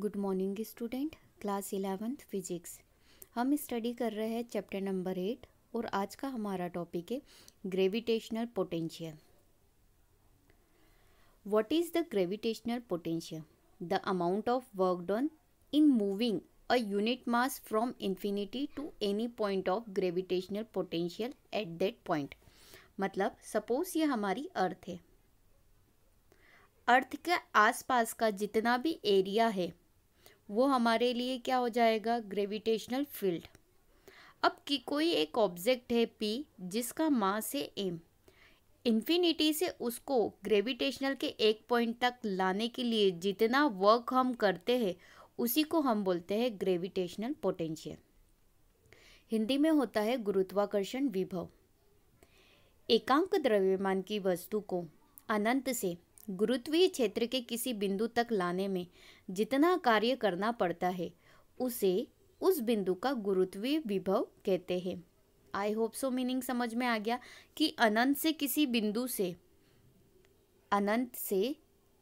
Good morning student class eleventh physics हम study कर रहे हैं चैप्टर नंबर एट और आज का हमारा टॉपिक है gravitational potential what is the gravitational potential the amount of work done in moving a unit mass from infinity to any point of gravitational potential at that point मतलब suppose ये हमारी अर्थ है अर्थ के आसपास का जितना भी एरिया है वो हमारे लिए क्या हो जाएगा ग्रेविटेशनल फील्ड अब कि कोई एक ऑब्जेक्ट है पी जिसका मास है एम इन्फिनिटी से उसको ग्रेविटेशनल के एक पॉइंट तक लाने के लिए जितना वर्क हम करते हैं उसी को हम बोलते हैं ग्रेविटेशनल पोटेंशियल हिंदी में होता है गुरुत्वाकर्षण विभव एकांक द्रव्यमान की वस्तु को अनंत से गुरुत्वीय क्षेत्र के किसी बिंदु तक लाने में जितना कार्य करना पड़ता है उसे उस बिंदु का गुरुत्वीय विभव कहते हैं आई होप सो मीनिंग समझ में आ गया कि अनंत से किसी बिंदु से अनंत से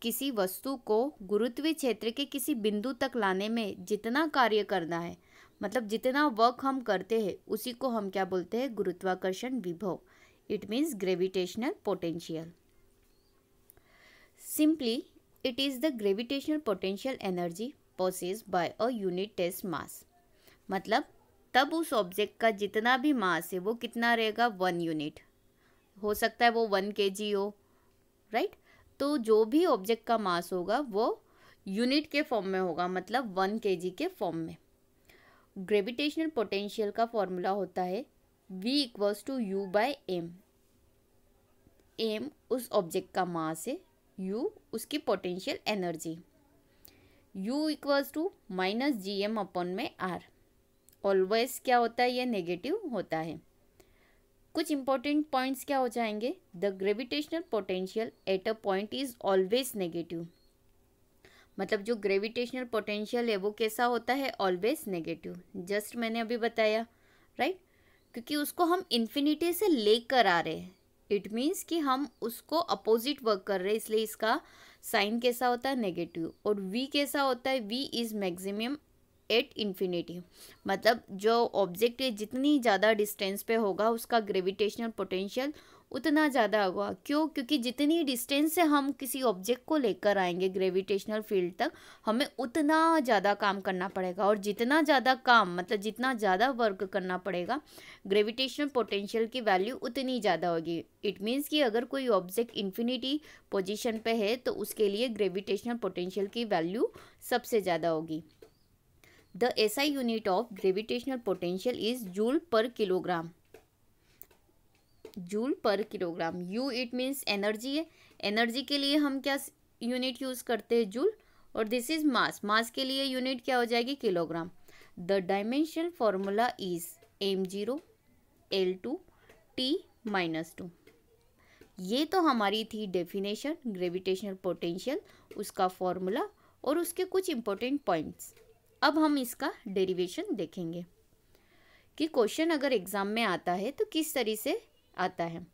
किसी वस्तु को गुरुत्वीय क्षेत्र के किसी बिंदु तक लाने में जितना कार्य करना है मतलब जितना वर्क हम करते हैं उसी को हम क्या बोलते हैं गुरुत्वाकर्षण विभव it means gravitational potential Simply, it is the gravitational potential energy possessed by a unit test mass. मतलब तब उस ऑब्जेक्ट का जितना भी मास है वो कितना रहेगा वन यूनिट हो सकता है वो वन के जी हो राइट right? तो जो भी ऑब्जेक्ट का मास होगा वो यूनिट के फॉर्म में होगा मतलब वन के जी के फॉर्म में ग्रेविटेशनल पोटेंशियल का फॉर्मूला होता है V equals to U by M M उस ऑब्जेक्ट का मास है यू उसकी potential energy U equals to minus G M upon में आर ऑलवेज क्या होता है ये नेगेटिव होता है कुछ इंपॉर्टेंट पॉइंट्स क्या हो जाएंगे the gravitational potential at a point is always negative मतलब जो ग्रेविटेशनल पोटेंशियल है वो कैसा होता है ऑलवेज नेगेटिव जस्ट मैंने अभी बताया राइट right? क्योंकि उसको हम इन्फिनिटी से लेकर आ रहे हैं इट मीन्स कि हम उसको अपोजिट वर्क कर रहे हैं इसलिए इसका साइन कैसा होता है नेगेटिव और वी कैसा होता है V is maximum at infinity मतलब जो ऑब्जेक्ट है जितनी ज़्यादा डिस्टेंस पे होगा उसका ग्रेविटेशनल पोटेंशियल उतना ज़्यादा होगा क्यों क्योंकि जितनी डिस्टेंस से हम किसी ऑब्जेक्ट को लेकर आएंगे ग्रेविटेशनल फील्ड तक हमें उतना ज़्यादा काम करना पड़ेगा और जितना ज़्यादा काम मतलब जितना ज़्यादा वर्क करना पड़ेगा ग्रेविटेशनल पोटेंशियल की वैल्यू उतनी ज़्यादा होगी इट मीन्स कि अगर कोई ऑब्जेक्ट इन्फिनिटी पोजिशन पर है तो उसके लिए ग्रेविटेशनल पोटेंशियल की वैल्यू सबसे ज़्यादा होगी the SI unit of gravitational potential is joule per kilogram joule per kilogram U it means energy है एनर्जी के लिए हम क्या यूनिट यूज़ करते हैं जूल और दिस इज मास मास के लिए यूनिट क्या हो जाएगी kilogram the dimensional formula is M zero L two T minus two ये तो हमारी थी डेफिनेशन ग्रेविटेशनल पोटेंशियल उसका फॉर्मूला और उसके कुछ इंपॉर्टेंट पॉइंट्स अब हम इसका डेरिवेशन देखेंगे कि क्वेश्चन अगर एग्ज़ाम में आता है तो किस तरह से आता है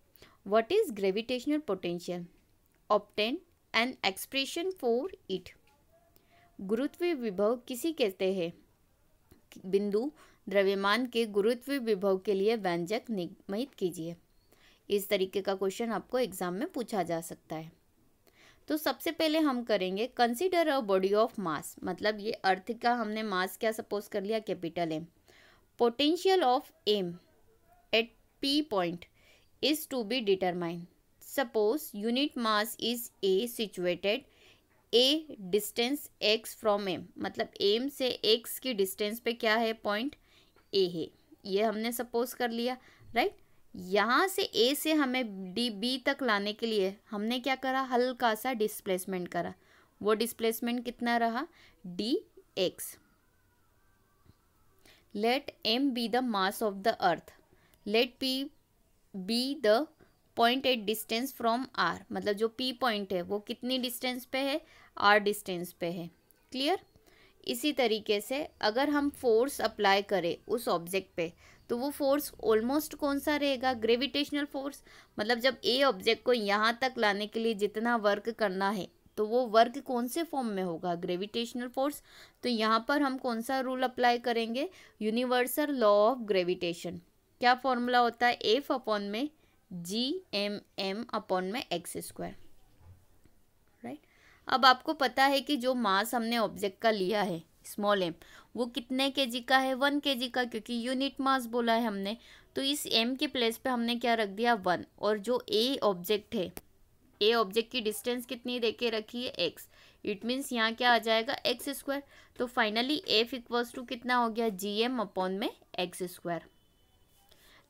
what is gravitational potential obtain an expression for it गुरुत्व विभव किसी कहते हैं बिंदु द्रव्यमान के गुरुत्व विभव के लिए व्यंजक निगमित कीजिए इस तरीके का क्वेश्चन आपको एग्जाम में पूछा जा सकता है तो सबसे पहले हम करेंगे consider a body of mass मतलब ये अर्थ का हमने मास क्या सपोज कर लिया capital M potential of M at P point is to be determined. Suppose unit mass is A situated A distance x from M मतलब M से x की distance पे क्या है point A है ये हमने suppose कर लिया राइट right? यहाँ से A से हमें d b तक लाने के लिए हमने क्या करा हल्का सा डिस्प्लेसमेंट करा वो डिस्प्लेसमेंट कितना रहा d x let m be the mass of the earth let p be the point at distance from r मतलब जो पी पॉइंट है वो कितनी डिस्टेंस पे है आर डिस्टेंस पे है क्लियर इसी तरीके से अगर हम फोर्स अप्लाई करें उस ऑब्जेक्ट पे तो वो फोर्स ऑलमोस्ट कौन सा रहेगा ग्रेविटेशनल फोर्स मतलब जब ए ऑब्जेक्ट को यहाँ तक लाने के लिए जितना वर्क करना है तो वो वर्क कौन से फॉर्म में होगा ग्रेविटेशनल फोर्स तो यहाँ पर हम कौन सा रूल अप्लाई करेंगे यूनिवर्सल लॉ ऑफ ग्रेविटेशन क्या फॉर्मूला होता है एफ अपॉन में जी एम एम अपॉन में एक्स स्क्वायर राइट अब आपको पता है कि जो मास हमने ऑब्जेक्ट का लिया है स्मॉल एम वो कितने के जी का है वन के जी का क्योंकि यूनिट मास बोला है हमने तो इस एम के प्लेस पे हमने क्या रख दिया वन और जो ए ऑब्जेक्ट है ए ऑब्जेक्ट की डिस्टेंस कितनी दे के रखी है एक्स इट मीन्स यहाँ क्या आ जाएगा एक्स स्क्वायर तो फाइनली एफ इक्वल्स टू कितना हो गया जी एम अपॉन में x square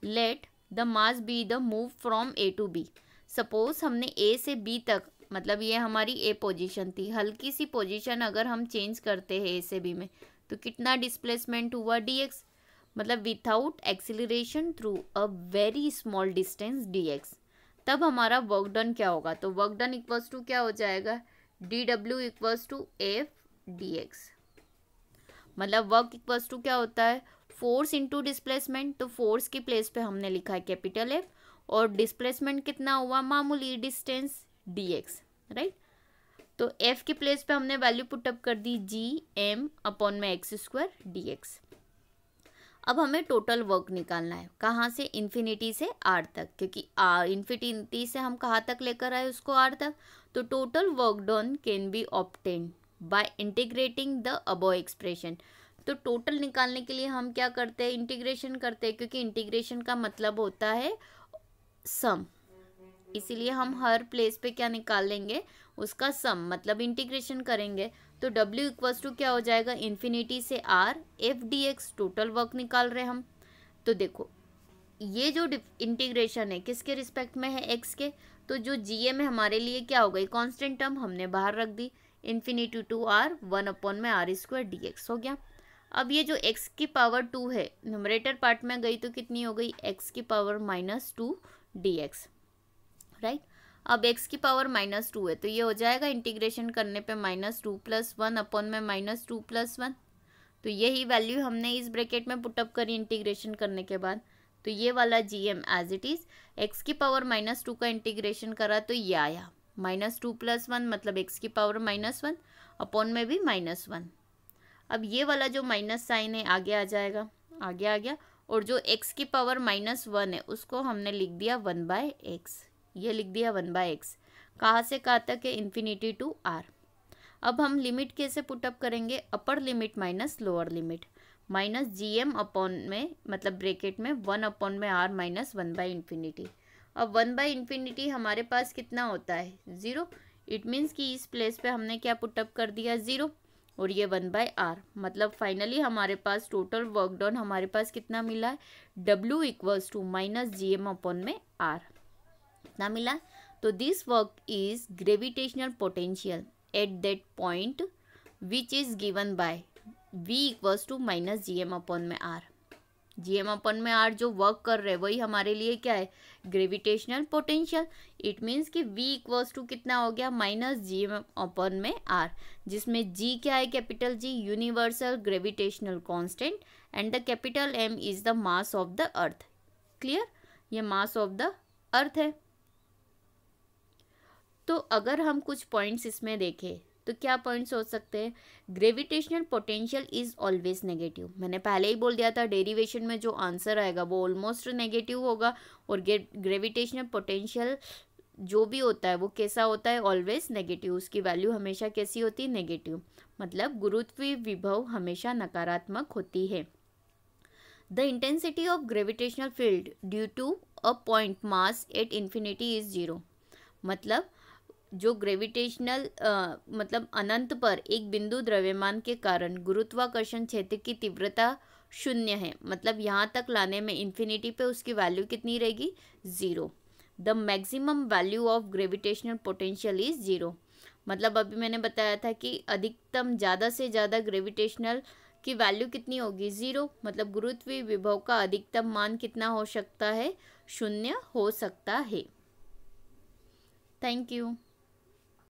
let the mass be the move from a to b suppose हमने ए से बी तक मतलब ये हमारी ए पोजीशन थी हल्की सी पोजीशन अगर हम चेंज करते हैं ए से बी में तो कितना डिस्प्लेसमेंट हुआ डी एक्स मतलब without acceleration through a very small distance d x तब हमारा वर्क डन क्या होगा तो वर्क डन इक्वल्स टू क्या हो जाएगा डी डब्ल्यू equals to f d x मतलब वर्क इक्वल्स टू क्या होता है फोर्स इंटू डिस्प्लेसमेंट तो फोर्स की प्लेस पे हमने लिखा है कैपिटल एफ और डिस्प्लेसमेंट कितना हुआ मामूली डिस्टेंस डी एक्स राइट तो एफ की प्लेस पे हमने वैल्यू पुटअप कर दी जी एम अपॉन में एक्स स्क्वायर डी एक्स अब हमें टोटल वर्क निकालना है कहाँ से इन्फिनिटी से आर तक क्योंकि इन्फिनिटी से हम कहाँ तक लेकर आए उसको आर तक तो total work done can be obtained by integrating the above expression तो टोटल निकालने के लिए हम क्या करते हैं इंटीग्रेशन करते हैं क्योंकि इंटीग्रेशन का मतलब होता है सम इसीलिए हम हर प्लेस पे क्या निकाल लेंगे उसका सम मतलब इंटीग्रेशन करेंगे तो डब्ल्यू इक्वल्स टू क्या हो जाएगा इन्फिनिटी से r f d x total work निकाल रहे हम तो देखो ये जो इंटीग्रेशन है किसके रिस्पेक्ट में है एक्स के तो जो जी में हमारे लिए क्या हो गई कॉन्स्टेंट टर्म हमने बाहर रख दी infinity to r one upon में आर स्क्वायर डी एक्स हो गया अब ये जो x की पावर टू है न्यूमरेटर पार्ट में गई तो कितनी हो गई x की power minus two d x right अब x की पावर माइनस टू है तो ये हो जाएगा इंटीग्रेशन करने पे minus two plus one upon में माइनस टू प्लस वन तो यही वैल्यू हमने इस ब्रैकेट में पुटअप करी इंटीग्रेशन करने के बाद तो ये वाला g m as it is x की पावर माइनस टू का इंटीग्रेशन करा तो ये आया माइनस टू प्लस वन मतलब एक्स की पावर माइनस वन अपॉन में भी माइनस वन अब ये वाला जो माइनस साइन है आगे आ जाएगा आगे आ गया और जो एक्स की पावर माइनस वन है उसको हमने लिख दिया वन बाय एक्स ये लिख दिया वन बाय एक्स कहाँ से कहाँ तक है इन्फिनिटी टू आर अब हम लिमिट कैसे पुटअप करेंगे upper limit minus lower limit minus G M upon में मतलब ब्रेकेट में वन अपॉन में r minus one by infinity अब वन बाई इन्फिनिटी हमारे पास कितना होता है ज़ीरो इट मीन्स कि इस प्लेस पे हमने क्या पुटअप कर दिया ज़ीरो और ये वन बाय आर मतलब फाइनली हमारे पास टोटल वर्क डन हमारे पास कितना मिला है डब्ल्यू equals to minus G M upon में आर कितना मिला तो this work is gravitational potential at that point which is given by v equals to minus G M upon में आर जीएम अपन में आर जो वर्क कर रहे हैं वही हमारे लिए क्या है ग्रेविटेशनल पोटेंशियल इट मीन्स कि v इक्वल्स टू कितना हो गया माइनस जी अपन में आर जिसमें g क्या है capital g universal gravitational constant and the capital m is the mass of the earth clear ये मास ऑफ द अर्थ है तो अगर हम कुछ पॉइंट्स इसमें देखें तो क्या पॉइंट्स हो सकते हैं gravitational potential is always negative मैंने पहले ही बोल दिया था डेरिवेशन में जो आंसर आएगा वो ऑलमोस्ट नेगेटिव होगा और ग्रेविटेशनल पोटेंशियल जो भी होता है वो कैसा होता है ऑलवेज नेगेटिव उसकी वैल्यू हमेशा कैसी होती है नेगेटिव मतलब गुरुत्वी विभव हमेशा नकारात्मक होती है the intensity of gravitational field due to a point mass at infinity is zero मतलब जो ग्रेविटेशनल आ, मतलब अनंत पर एक बिंदु द्रव्यमान के कारण गुरुत्वाकर्षण क्षेत्र की तीव्रता शून्य है मतलब यहाँ तक लाने में इन्फिनिटी पे उसकी वैल्यू कितनी रहेगी zero the maximum value of gravitational potential is zero मतलब अभी मैंने बताया था कि अधिकतम ज़्यादा से ज़्यादा ग्रेविटेशनल की वैल्यू कितनी होगी ज़ीरो मतलब गुरुत्वीय विभव का अधिकतम मान कितना हो सकता है शून्य हो सकता है थैंक यू